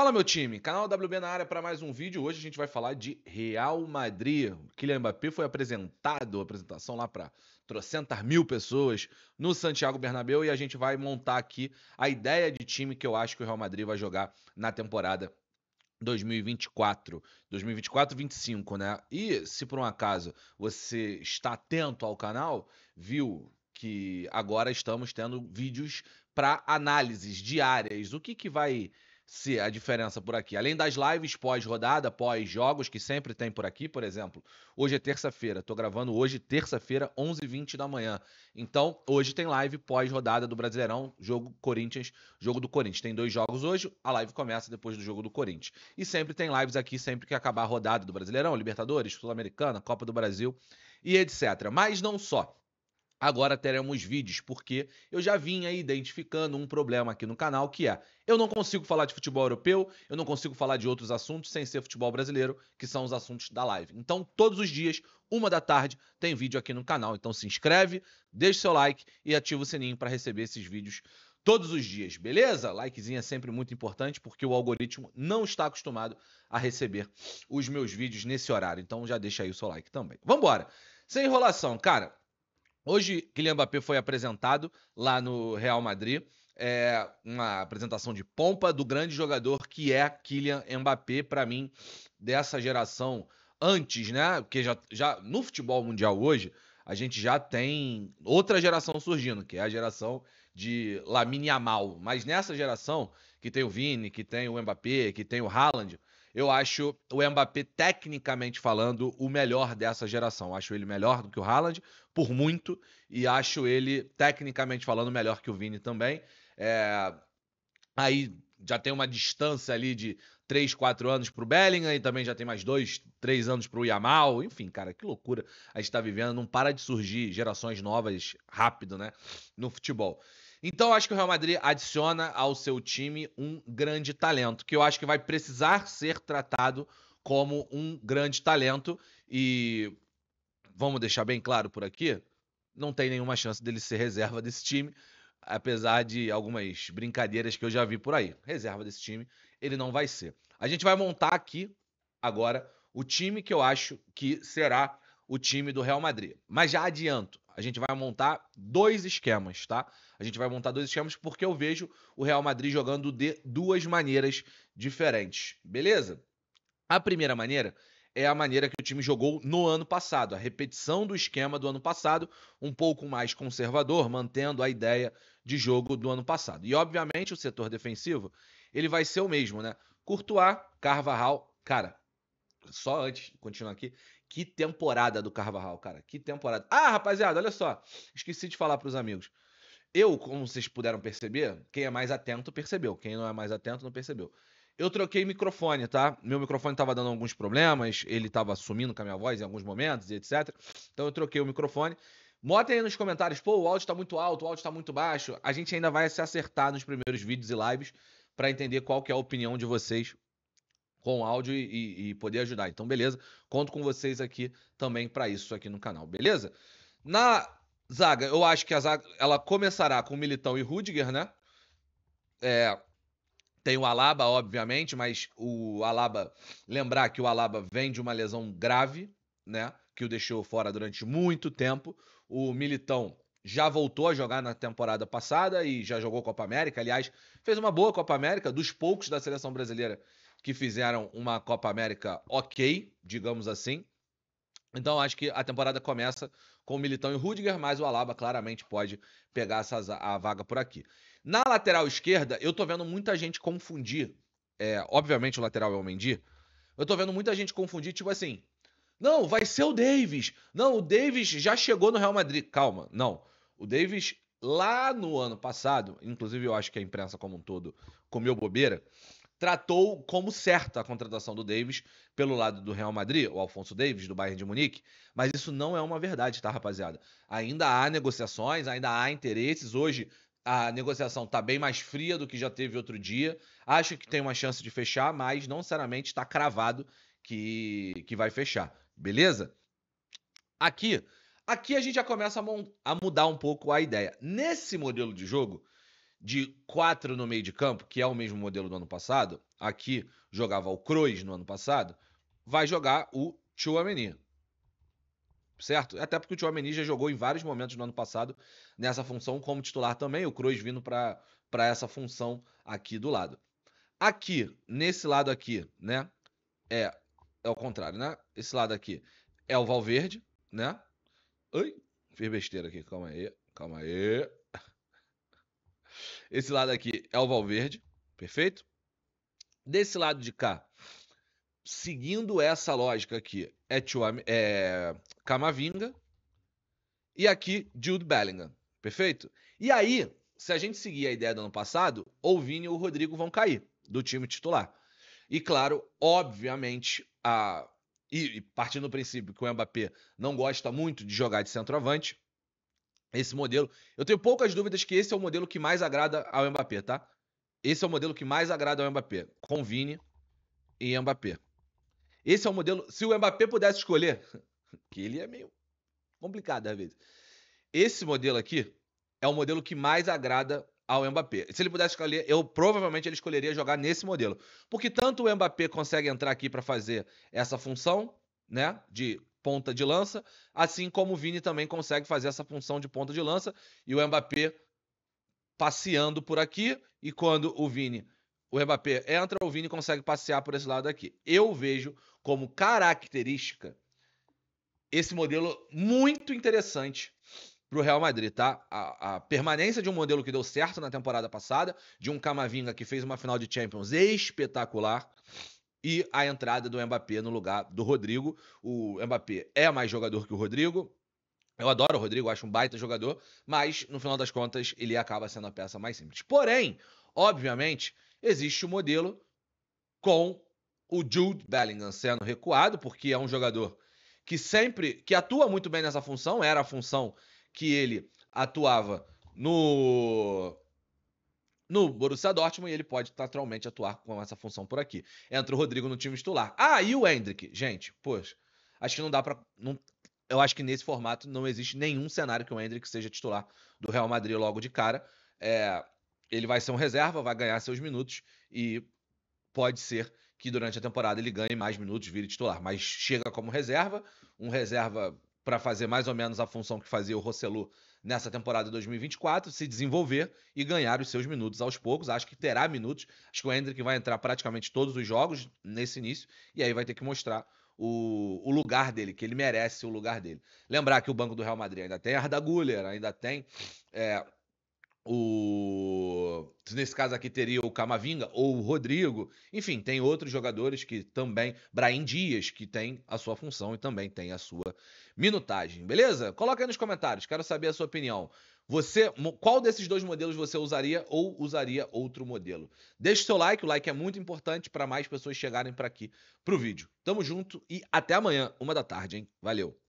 Fala meu time, canal WB na área para mais um vídeo. Hoje a gente vai falar de Real Madrid. O Kylian Mbappé foi apresentado, apresentação lá para trocentas mil pessoas no Santiago Bernabéu e a gente vai montar aqui a ideia de time que eu acho que o Real Madrid vai jogar na temporada 2024, 2024, 25, né? E se por um acaso você está atento ao canal, viu que agora estamos tendo vídeos para análises diárias. O que que vai se a diferença por aqui. Além das lives pós-rodada, pós-jogos, que sempre tem por aqui, por exemplo, hoje é terça-feira, estou gravando hoje, terça-feira, 11h20 da manhã. Então, hoje tem live pós-rodada do Brasileirão, jogo Corinthians, jogo do Corinthians. Tem dois jogos hoje, a live começa depois do jogo do Corinthians. E sempre tem lives aqui, sempre que acabar a rodada do Brasileirão, Libertadores, Sul-Americana, Copa do Brasil e etc. Mas não só. Agora teremos vídeos, porque eu já vinha identificando um problema aqui no canal, que é eu não consigo falar de futebol europeu, eu não consigo falar de outros assuntos sem ser futebol brasileiro, que são os assuntos da live. Então, todos os dias, uma da tarde, tem vídeo aqui no canal. Então, se inscreve, deixe seu like e ativa o sininho para receber esses vídeos todos os dias, beleza? Likezinho é sempre muito importante porque o algoritmo não está acostumado a receber os meus vídeos nesse horário. Então já deixa aí o seu like também. Vambora! Sem enrolação, cara. Hoje, Kylian Mbappé foi apresentado lá no Real Madrid. É uma apresentação de pompa do grande jogador que é Kylian Mbappé, para mim, dessa geração antes, né? Porque já, já no futebol mundial hoje, a gente já tem outra geração surgindo, que é a geração de Lamine Yamal. Mas nessa geração, que tem o Vini, que tem o Mbappé, que tem o Haaland, eu acho o Mbappé, tecnicamente falando, o melhor dessa geração. Acho ele melhor do que o Haaland, por muito, e acho ele, tecnicamente falando, melhor que o Vini também. É... Aí já tem uma distância ali de 3, 4 anos para o Bellingham e também já tem mais 2, 3 anos para o Yamal. Enfim, cara, que loucura a gente está vivendo. Não para de surgir gerações novas rápido, né? No futebol. Então, eu acho que o Real Madrid adiciona ao seu time um grande talento, que eu acho que vai precisar ser tratado como um grande talento. E vamos deixar bem claro por aqui: não tem nenhuma chance dele ser reserva desse time, apesar de algumas brincadeiras que eu já vi por aí. Reserva desse time, ele não vai ser. A gente vai montar aqui agora o time que eu acho que será o time do Real Madrid. Mas já adianto, a gente vai montar dois esquemas, tá? A gente vai montar dois esquemas porque eu vejo o Real Madrid jogando de duas maneiras diferentes, beleza? A primeira maneira é a maneira que o time jogou no ano passado, a repetição do esquema do ano passado, um pouco mais conservador, mantendo a ideia de jogo do ano passado. E obviamente o setor defensivo, ele vai ser o mesmo, né? Courtois, Carvajal, cara, só antes de continuar aqui, que temporada do Carvajal, cara. Que temporada. Ah, rapaziada, olha só. Esqueci de falar para os amigos. Eu, como vocês puderam perceber, quem é mais atento percebeu. Quem não é mais atento não percebeu. Eu troquei microfone, tá? Meu microfone tava dando alguns problemas, ele tava sumindo com a minha voz em alguns momentos e etc. Então eu troquei o microfone. Motem aí nos comentários, pô, o áudio tá muito alto, o áudio tá muito baixo. A gente ainda vai se acertar nos primeiros vídeos e lives para entender qual que é a opinião de vocês com áudio e, e, poder ajudar. Então, beleza. Conto com vocês aqui também para isso aqui no canal, beleza? Na zaga, eu acho que a zaga ela começará com Militão e Rudiger, né? É, tem o Alaba, obviamente, mas o Alaba, lembrar que o Alaba vem de uma lesão grave, né? Que o deixou fora durante muito tempo. O Militão já voltou a jogar na temporada passada e já jogou Copa América. Aliás, fez uma boa Copa América, dos poucos da seleção brasileira que fizeram uma Copa América ok, digamos assim. Então acho que a temporada começa com o Militão e o Rudiger, mas o Alaba claramente pode pegar essa, a vaga por aqui. Na lateral esquerda, eu tô vendo muita gente confundir. É, obviamente o lateral é o Mendy. Eu tô vendo muita gente confundir, tipo assim. Não, vai ser o Davis. Não, o Davis já chegou no Real Madrid. Calma, não. O Davis, lá no ano passado, inclusive eu acho que a imprensa como um todo comeu bobeira tratou como certa a contratação do Davis pelo lado do Real Madrid, o Alfonso Davis, do Bayern de Munique. Mas isso não é uma verdade, tá, rapaziada? Ainda há negociações, ainda há interesses. Hoje a negociação está bem mais fria do que já teve outro dia. Acho que tem uma chance de fechar, mas não necessariamente está cravado que, que vai fechar. Beleza? Aqui, aqui a gente já começa a, a mudar um pouco a ideia. Nesse modelo de jogo, de quatro no meio de campo, que é o mesmo modelo do ano passado, aqui jogava o Cruz no ano passado, vai jogar o Chouameni. Certo? Até porque o Chouameni já jogou em vários momentos no ano passado nessa função como titular também, o Cruz vindo para essa função aqui do lado. Aqui, nesse lado aqui, né? É, é o contrário, né? Esse lado aqui é o Valverde, né? Oi, fiz besteira aqui, calma aí, calma aí. Esse lado aqui é o Valverde, perfeito? Desse lado de cá, seguindo essa lógica aqui, é, Chuam, é Camavinga e aqui Jude Bellingham, perfeito? E aí, se a gente seguir a ideia do ano passado, ou Vini ou o Rodrigo vão cair do time titular. E claro, obviamente, a e partindo do princípio que o Mbappé não gosta muito de jogar de centroavante, esse modelo. Eu tenho poucas dúvidas que esse é o modelo que mais agrada ao Mbappé, tá? Esse é o modelo que mais agrada ao Mbappé, convine e Mbappé. Esse é o modelo. Se o Mbappé pudesse escolher, que ele é meio complicado às vezes. Esse modelo aqui é o modelo que mais agrada ao Mbappé. Se ele pudesse escolher, eu provavelmente ele escolheria jogar nesse modelo, porque tanto o Mbappé consegue entrar aqui para fazer essa função, né, de ponta de lança, assim como o Vini também consegue fazer essa função de ponta de lança e o Mbappé passeando por aqui e quando o Vini, o Mbappé entra, o Vini consegue passear por esse lado aqui. Eu vejo como característica esse modelo muito interessante para o Real Madrid, tá? A, a, permanência de um modelo que deu certo na temporada passada, de um Camavinga que fez uma final de Champions espetacular, e a entrada do Mbappé no lugar do Rodrigo. O Mbappé é mais jogador que o Rodrigo. Eu adoro o Rodrigo, acho um baita jogador, mas no final das contas ele acaba sendo a peça mais simples. Porém, obviamente, existe o um modelo com o Jude Bellingham sendo recuado, porque é um jogador que sempre que atua muito bem nessa função, era a função que ele atuava no no Borussia Dortmund e ele pode naturalmente atuar com essa função por aqui. Entra o Rodrigo no time titular. Ah, e o Hendrick. Gente, poxa, acho que não dá para eu acho que nesse formato não existe nenhum cenário que o Hendrick seja titular do Real Madrid logo de cara. É, ele vai ser um reserva, vai ganhar seus minutos e pode ser que durante a temporada ele ganhe mais minutos, vire titular, mas chega como reserva, um reserva para fazer mais ou menos a função que fazia o Rossellu nessa temporada de 2024, se desenvolver e ganhar os seus minutos aos poucos. Acho que terá minutos. Acho que o Hendrick vai entrar praticamente todos os jogos nesse início e aí vai ter que mostrar o, o lugar dele, que ele merece o lugar dele. Lembrar que o banco do Real Madrid ainda tem Arda Guller, ainda tem é, o nesse caso aqui teria o Camavinga ou o Rodrigo, enfim, tem outros jogadores que também, Brahim Dias, que tem a sua função e também tem a sua minutagem, beleza? Coloca aí nos comentários, quero saber a sua opinião. Você, qual desses dois modelos você usaria ou usaria outro modelo? Deixe seu like, o like é muito importante para mais pessoas chegarem para aqui para o vídeo. Tamo junto e até amanhã, uma da tarde, hein? Valeu.